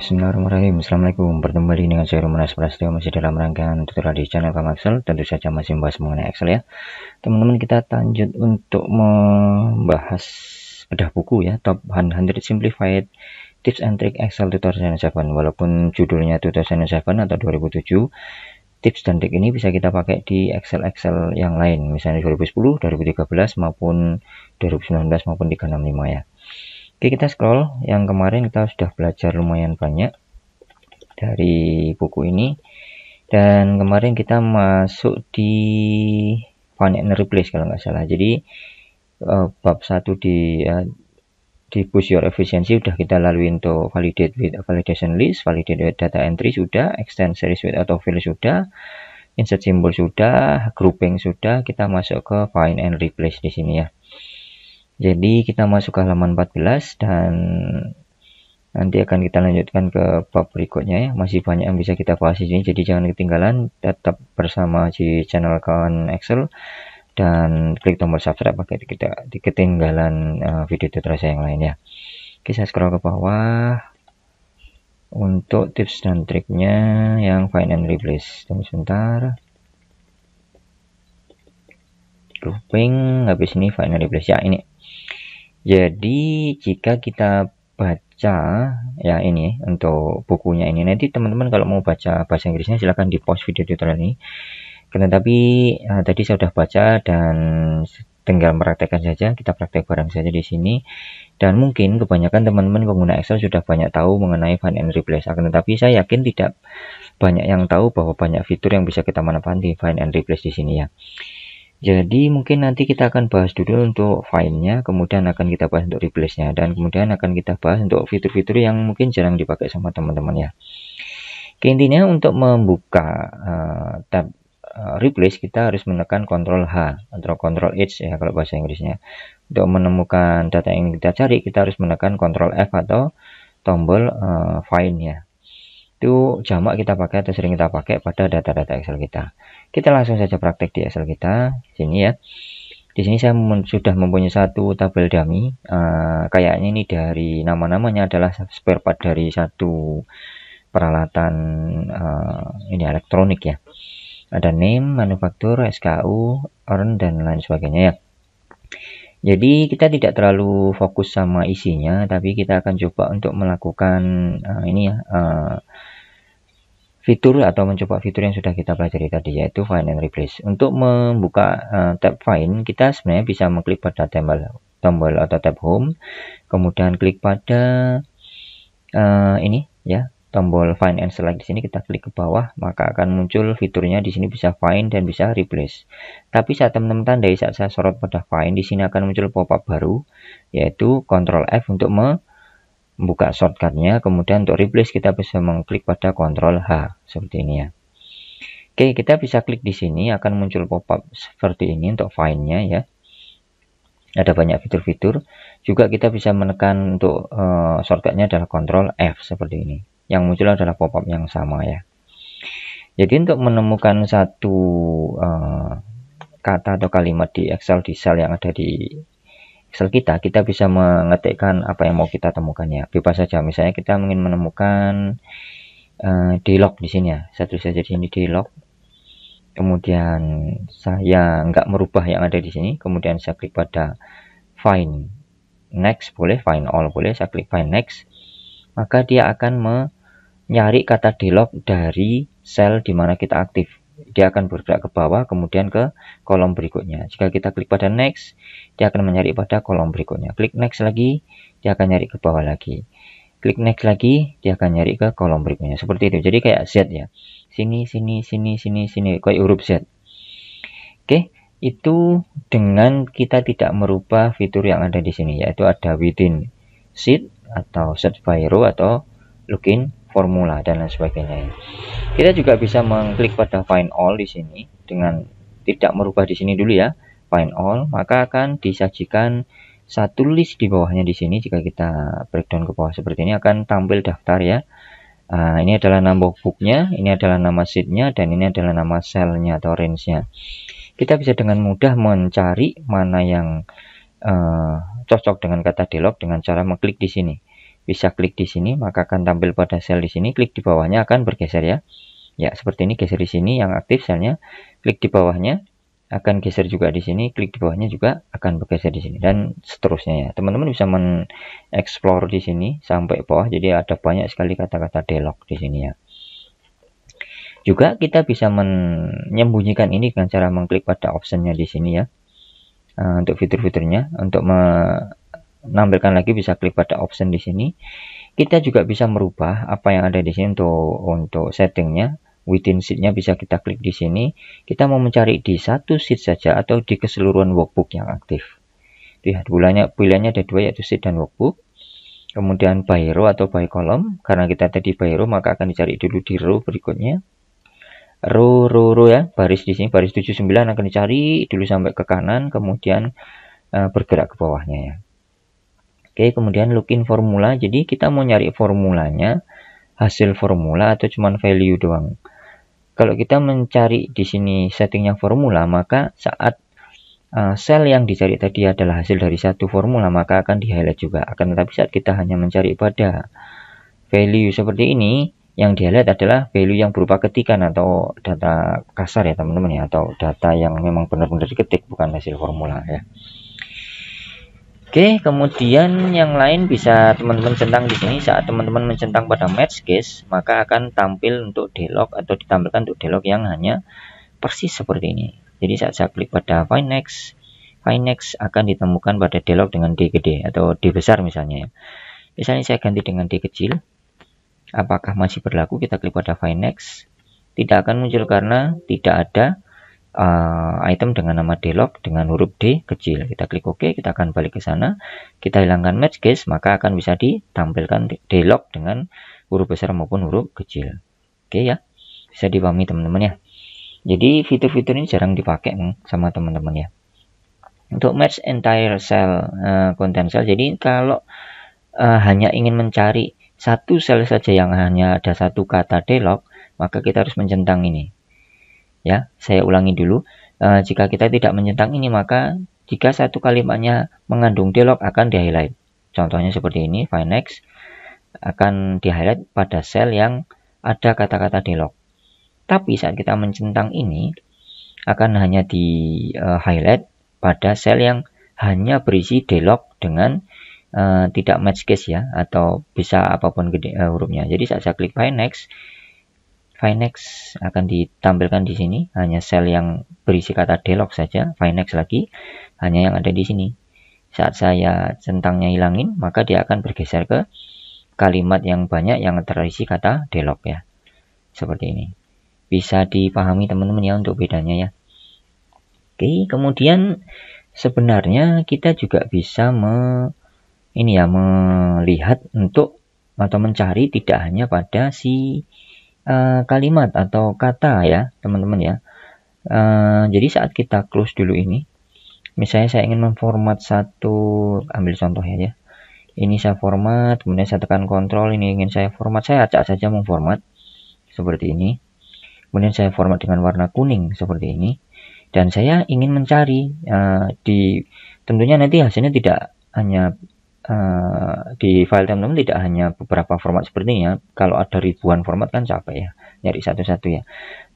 Bismillahirrahmanirrahim Assalamualaikum Bertemu lagi dengan saya Rumah Prastio Masih dalam rangkaian tutorial di channel Kam Excel Tentu saja masih membahas mengenai Excel ya Teman-teman kita lanjut untuk membahas Bedah buku ya Top 100 Simplified Tips and Trick Excel 2007 Walaupun judulnya 2007 atau 2007 Tips dan trik ini bisa kita pakai di Excel-Excel yang lain Misalnya 2010, 2013 maupun 2019 maupun 365 ya Oke kita scroll yang kemarin kita sudah belajar lumayan banyak dari buku ini dan kemarin kita masuk di find and replace kalau nggak salah jadi uh, bab satu di uh, eh, di push your efficiency udah kita lalui untuk validate with validation list validate with data entry sudah extend series with fill sudah insert symbol sudah grouping sudah kita masuk ke find and replace di sini ya jadi kita masuk ke halaman 14 dan nanti akan kita lanjutkan ke bab berikutnya ya. Masih banyak yang bisa kita bahas di sini jadi jangan ketinggalan tetap bersama di channel kawan Excel dan klik tombol subscribe agar tidak ketinggalan uh, video tutorial saya yang lainnya. Oke, saya scroll ke bawah untuk tips dan triknya yang find and replace. Tunggu sebentar looping habis ini final replace ya ini jadi jika kita baca ya ini untuk bukunya ini nanti teman-teman kalau mau baca bahasa Inggrisnya silahkan di post video tutorial ini tetapi uh, eh, tadi saya sudah baca dan tinggal praktekkan saja kita praktek bareng saja di sini dan mungkin kebanyakan teman-teman pengguna Excel sudah banyak tahu mengenai find and replace akan tetapi saya yakin tidak banyak yang tahu bahwa banyak fitur yang bisa kita manfaatkan di find and replace di sini ya jadi mungkin nanti kita akan bahas dulu untuk filenya kemudian akan kita bahas untuk replace-nya, dan kemudian akan kita bahas untuk fitur-fitur yang mungkin jarang dipakai sama teman-teman ya. Oke, intinya untuk membuka uh, tab uh, replace kita harus menekan Ctrl H atau Ctrl H ya kalau bahasa Inggrisnya. Untuk menemukan data yang kita cari kita harus menekan Ctrl F atau tombol uh, eh, find ya itu jamak kita pakai atau sering kita pakai pada data-data Excel kita. Kita langsung saja praktek di Excel kita sini ya. Di sini saya sudah mempunyai satu tabel dummy. Uh, kayaknya ini dari nama-namanya adalah spare part dari satu peralatan uh, ini elektronik ya. Ada name, manufaktur, SKU, earn dan lain sebagainya ya. Jadi kita tidak terlalu fokus sama isinya, tapi kita akan coba untuk melakukan uh, ini ya uh, fitur atau mencoba fitur yang sudah kita pelajari tadi yaitu find and replace. Untuk membuka uh, tab find, kita sebenarnya bisa mengklik pada tombol tombol atau tab home, kemudian klik pada uh, ini ya tombol find and select di sini kita klik ke bawah maka akan muncul fiturnya di sini bisa find dan bisa replace tapi saat teman-teman tandai saat saya sorot pada find di sini akan muncul pop-up baru yaitu Control F untuk membuka shortcutnya kemudian untuk replace kita bisa mengklik pada Control H seperti ini ya Oke kita bisa klik di sini akan muncul pop-up seperti ini untuk Findnya ya ada banyak fitur-fitur juga kita bisa menekan untuk uh, shortcutnya adalah Control F seperti ini yang muncul adalah pop-up yang sama ya. Jadi untuk menemukan satu uh, kata atau kalimat di Excel di sel yang ada di Excel kita, kita bisa mengetikkan apa yang mau kita temukan ya. Bebas saja, misalnya kita ingin menemukan uh, eh, di log di sini ya. Satu saja di sini di log. Kemudian saya nggak merubah yang ada di sini. Kemudian saya klik pada find next boleh, find all boleh. Saya klik find next, maka dia akan me nyari kata delog dari sel di mana kita aktif. Dia akan bergerak ke bawah, kemudian ke kolom berikutnya. Jika kita klik pada next, dia akan mencari pada kolom berikutnya. Klik next lagi, dia akan nyari ke bawah lagi. Klik next lagi, dia akan nyari ke kolom berikutnya. Seperti itu. Jadi kayak Z ya. Sini, sini, sini, sini, sini. Kayak huruf Z. Oke, itu dengan kita tidak merubah fitur yang ada di sini, yaitu ada within sheet atau set by row atau login formula dan lain sebagainya. Kita juga bisa mengklik pada find all di sini dengan tidak merubah di sini dulu ya, find all, maka akan disajikan satu list di bawahnya di sini jika kita breakdown ke bawah seperti ini akan tampil daftar ya. Uh, ini adalah nama booknya, ini adalah nama sheetnya, dan ini adalah nama selnya atau range-nya. Kita bisa dengan mudah mencari mana yang uh, cocok dengan kata dialog dengan cara mengklik di sini bisa klik di sini maka akan tampil pada sel di sini klik di bawahnya akan bergeser ya ya seperti ini geser di sini yang aktif selnya klik di bawahnya akan geser juga di sini klik di bawahnya juga akan bergeser di sini dan seterusnya ya teman-teman bisa mengeksplor di sini sampai bawah jadi ada banyak sekali kata-kata dialog di sini ya juga kita bisa menyembunyikan ini dengan cara mengklik pada optionnya di sini ya eh, untuk fitur-fiturnya untuk menampilkan lagi bisa klik pada option di sini kita juga bisa merubah apa yang ada di sini untuk untuk settingnya within sheetnya bisa kita klik di sini kita mau mencari di satu sheet saja atau di keseluruhan workbook yang aktif lihat bulannya pilihannya ada dua yaitu sheet dan workbook kemudian by row atau by column karena kita tadi by row maka akan dicari dulu di row berikutnya row row row ya baris di sini baris 79 akan dicari dulu sampai ke kanan kemudian eh, bergerak ke bawahnya ya Oke, kemudian login formula. Jadi kita mau nyari formulanya, hasil formula atau cuman value doang. Kalau kita mencari di sini settingnya formula, maka saat uh, sel yang dicari tadi adalah hasil dari satu formula, maka akan di highlight juga. Akan tetapi saat kita hanya mencari pada value seperti ini, yang di highlight adalah value yang berupa ketikan atau data kasar ya teman-teman ya, atau data yang memang benar-benar diketik bukan hasil formula ya. Oke, kemudian yang lain bisa teman-teman centang di sini. Saat teman-teman mencentang pada match case, maka akan tampil untuk dialog atau ditampilkan untuk dialog yang hanya persis seperti ini. Jadi saat saya klik pada find next, find next akan ditemukan pada dialog dengan D gede atau D besar misalnya ya. Misalnya saya ganti dengan D kecil. Apakah masih berlaku? Kita klik pada find next. Tidak akan muncul karena tidak ada uh, item dengan nama dialog dengan huruf D kecil. Kita klik OK, kita akan balik ke sana. Kita hilangkan match case, maka akan bisa ditampilkan dialog dengan huruf besar maupun huruf kecil. Oke okay, ya, bisa dipahami teman-teman ya. Jadi fitur-fitur ini jarang dipakai sama teman-teman ya. Untuk match entire cell, uh, cell, jadi kalau uh, hanya ingin mencari satu sel saja yang hanya ada satu kata dialog, maka kita harus mencentang ini ya saya ulangi dulu e, jika kita tidak menyentang ini maka jika satu kalimatnya mengandung dialog akan di highlight contohnya seperti ini find next akan di highlight pada sel yang ada kata-kata dialog tapi saat kita mencentang ini akan hanya di e, highlight pada sel yang hanya berisi dialog dengan uh, tidak match case ya atau bisa apapun gede, uh, hurufnya. Jadi saat saya klik find next Finex akan ditampilkan di sini hanya sel yang berisi kata delok saja Finex lagi hanya yang ada di sini saat saya centangnya hilangin maka dia akan bergeser ke kalimat yang banyak yang terisi kata delok ya seperti ini bisa dipahami teman-teman ya untuk bedanya ya oke kemudian sebenarnya kita juga bisa me, ini ya melihat untuk atau mencari tidak hanya pada si Eh, kalimat atau kata ya teman-teman ya uh, jadi saat kita close dulu ini misalnya saya ingin memformat satu ambil contoh ya, ya ini saya format kemudian saya tekan kontrol ini ingin saya format saya acak saja memformat seperti ini kemudian saya format dengan warna kuning seperti ini dan saya ingin mencari uh, di tentunya nanti hasilnya tidak hanya Uh, di file teman-teman tidak hanya beberapa format seperti ini ya kalau ada ribuan format kan capek ya nyari satu-satu ya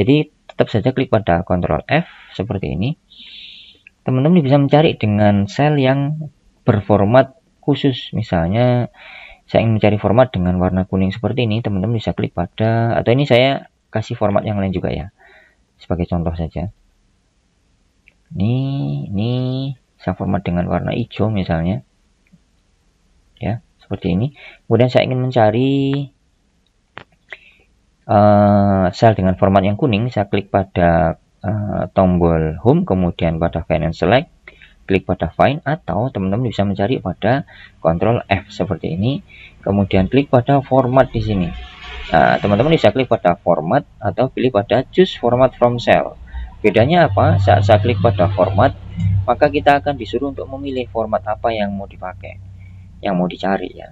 jadi tetap saja klik pada Ctrl F seperti ini teman-teman bisa mencari dengan sel yang berformat khusus misalnya saya ingin mencari format dengan warna kuning seperti ini teman-teman bisa klik pada atau ini saya kasih format yang lain juga ya sebagai contoh saja ini ini saya format dengan warna hijau misalnya seperti ini kemudian saya ingin mencari uh, sel dengan format yang kuning saya klik pada uh, tombol home kemudian pada find and select klik pada find atau teman-teman bisa mencari pada control F seperti ini kemudian klik pada format di sini teman nah, teman-teman bisa klik pada format atau pilih pada choose format from cell. Bedanya apa? Saat saya klik pada format, maka kita akan disuruh untuk memilih format apa yang mau dipakai yang mau dicari ya.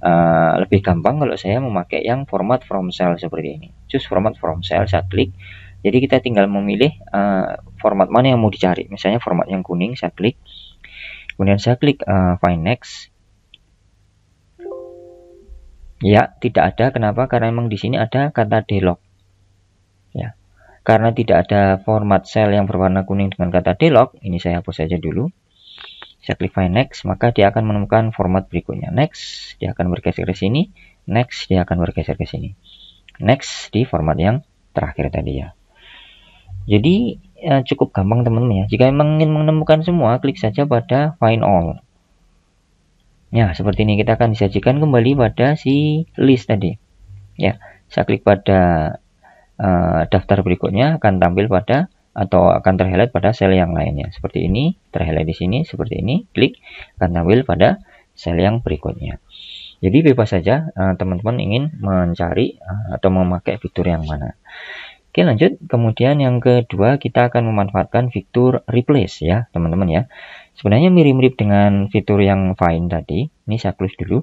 Uh, lebih gampang kalau saya memakai yang format from cell seperti ini. Choose format from cell, saya klik. Jadi kita tinggal memilih uh, format mana yang mau dicari. Misalnya format yang kuning, saya klik. Kemudian saya klik uh, find next. Ya, tidak ada. Kenapa? Karena memang di sini ada kata dialog. Ya. Karena tidak ada format cell yang berwarna kuning dengan kata dialog, ini saya hapus saja dulu saya klik find next maka dia akan menemukan format berikutnya next dia akan bergeser ke sini next dia akan bergeser ke sini next di format yang terakhir tadi ya jadi eh, cukup gampang teman-teman ya jika memang ingin menemukan semua klik saja pada find all ya seperti ini kita akan disajikan kembali pada si list tadi ya saya klik pada eh, daftar berikutnya akan tampil pada atau akan terhighlight pada sel yang lainnya. Seperti ini, terhighlight di sini, seperti ini, klik, akan tampil pada sel yang berikutnya. Jadi bebas saja eh, teman-teman uh, ingin mencari uh, atau memakai fitur yang mana. Oke lanjut, kemudian yang kedua kita akan memanfaatkan fitur replace ya teman-teman ya. Sebenarnya mirip-mirip dengan fitur yang find tadi, ini saya close dulu.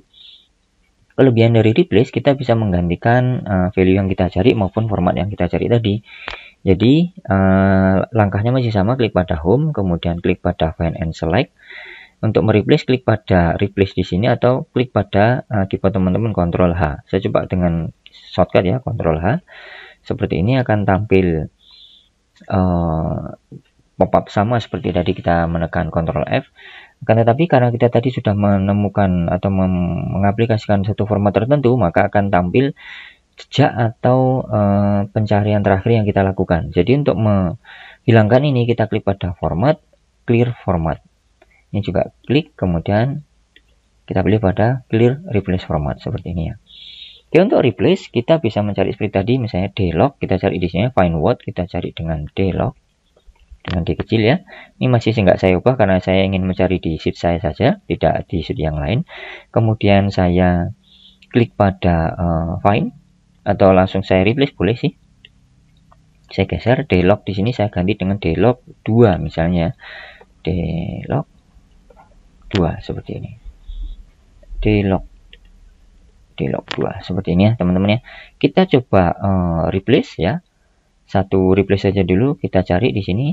Kelebihan dari replace kita bisa menggantikan uh, value yang kita cari maupun format yang kita cari tadi. Jadi eh, langkahnya masih sama, klik pada home, kemudian klik pada find and select. Untuk mereplace klik pada replace di sini atau klik pada eh, keyboard teman-teman Ctrl H. Saya coba dengan shortcut ya Ctrl H. Seperti ini akan tampil eh, pop up sama seperti tadi kita menekan Ctrl F. Akan tetapi karena kita tadi sudah menemukan atau mengaplikasikan satu format tertentu, maka akan tampil jejak atau uh, pencarian terakhir yang kita lakukan. Jadi untuk menghilangkan ini kita klik pada format, clear format. Ini juga klik kemudian kita pilih pada clear replace format seperti ini ya. Oke untuk replace kita bisa mencari seperti tadi misalnya dialog kita cari di sini find word kita cari dengan dialog dengan D kecil ya. Ini masih nggak saya ubah karena saya ingin mencari di sheet saya saja, tidak di sheet yang lain. Kemudian saya klik pada uh, find atau langsung saya replace boleh sih saya geser delog di sini saya ganti dengan delog 2 misalnya delog 2 seperti ini delog delog 2 seperti ini ya teman-teman ya kita coba uh, replace ya satu replace saja dulu kita cari di sini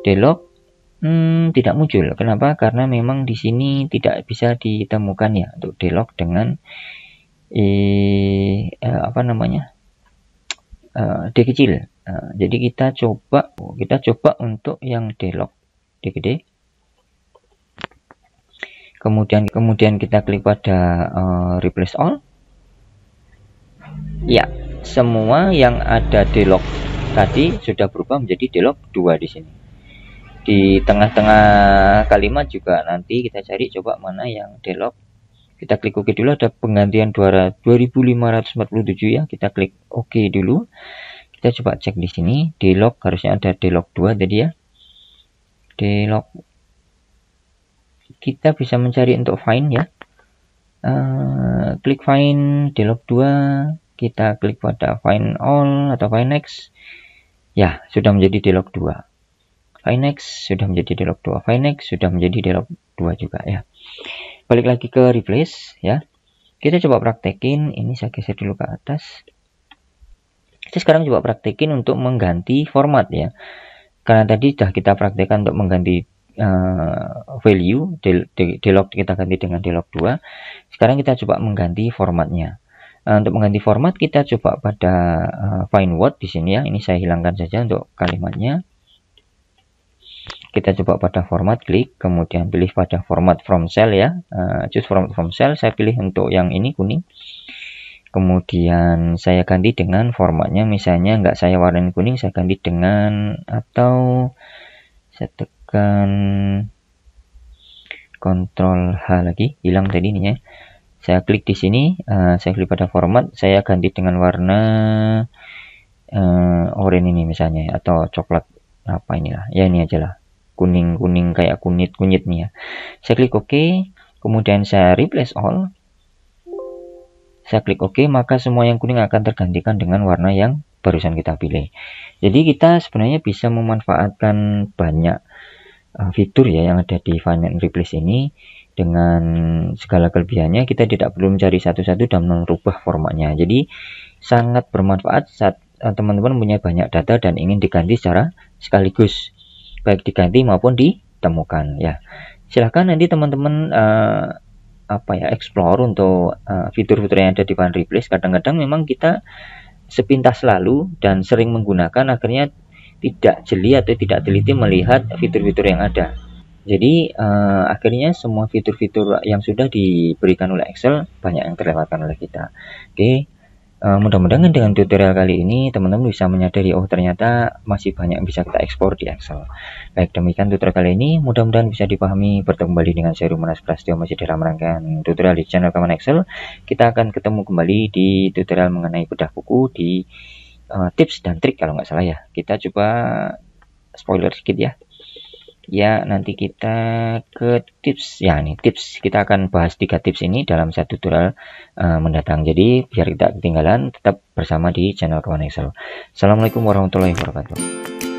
delog hmm, tidak muncul kenapa karena memang di sini tidak bisa ditemukan ya untuk delok dengan eh, apa namanya eh, D kecil eh, jadi kita coba kita coba untuk yang D log D gede kemudian kemudian kita klik pada eh, replace all ya semua yang ada D log tadi sudah berubah menjadi D log 2 di sini di tengah-tengah kalimat juga nanti kita cari coba mana yang D log kita klik OK dulu ada penggantian 2547 ya kita klik OK dulu kita coba cek di sini di harusnya ada di log 2 tadi ya di kita bisa mencari untuk find ya uh, klik find di log 2 kita klik pada find all atau find next ya sudah menjadi di log 2 next sudah menjadi dialog 2. next sudah menjadi dialog 2 juga ya balik lagi ke replace ya kita coba praktekin ini saya geser dulu ke atas kita sekarang coba praktekin untuk mengganti format ya karena tadi sudah kita praktekkan untuk mengganti uh, value del delog kita ganti dengan delog 2 sekarang kita coba mengganti formatnya uh, untuk mengganti format kita coba pada uh, find word di sini ya ini saya hilangkan saja untuk kalimatnya kita coba pada format klik kemudian pilih pada format from cell ya uh, choose format from cell saya pilih untuk yang ini kuning kemudian saya ganti dengan formatnya misalnya nggak saya warna kuning saya ganti dengan atau saya tekan kontrol H lagi hilang tadi ini ya saya klik di sini uh, saya klik pada format saya ganti dengan warna uh, orange ini misalnya atau coklat apa inilah ya ini aja lah kuning-kuning kayak kunyit-kunyit nih ya. Saya klik OK, kemudian saya replace all. Saya klik OK, maka semua yang kuning akan tergantikan dengan warna yang barusan kita pilih. Jadi kita sebenarnya bisa memanfaatkan banyak eh, fitur ya yang ada di Find and Replace ini dengan segala kelebihannya kita tidak perlu mencari satu-satu dan merubah formatnya. Jadi sangat bermanfaat saat eh, teman-teman punya banyak data dan ingin diganti secara sekaligus baik diganti maupun ditemukan ya. Silahkan nanti teman-teman uh, apa ya explore untuk fitur eh, fitur-fitur yang ada di Fund Replace. Kadang-kadang memang kita sepintas lalu dan sering menggunakan akhirnya tidak jeli atau tidak teliti melihat fitur-fitur yang ada. Jadi uh, akhirnya semua fitur-fitur yang sudah diberikan oleh Excel banyak yang terlewatkan oleh kita. Oke. Okay. Eh, mudah-mudahan dengan tutorial kali ini teman-teman bisa menyadari oh ternyata masih banyak yang bisa kita ekspor di Excel. Baik demikian tutorial kali ini mudah-mudahan bisa dipahami. Bertemu kembali dengan saya Rumanas Prasetyo masih dalam rangkaian tutorial di channel Kaman Excel. Kita akan ketemu kembali di tutorial mengenai bedah buku di uh, tips dan trik kalau nggak salah ya. Kita coba spoiler sedikit ya ya nanti kita ke tips ya ini tips kita akan bahas tiga tips ini dalam satu tutorial uh, mendatang jadi biar tidak ketinggalan tetap bersama di channel kawan Excel Assalamualaikum warahmatullahi wabarakatuh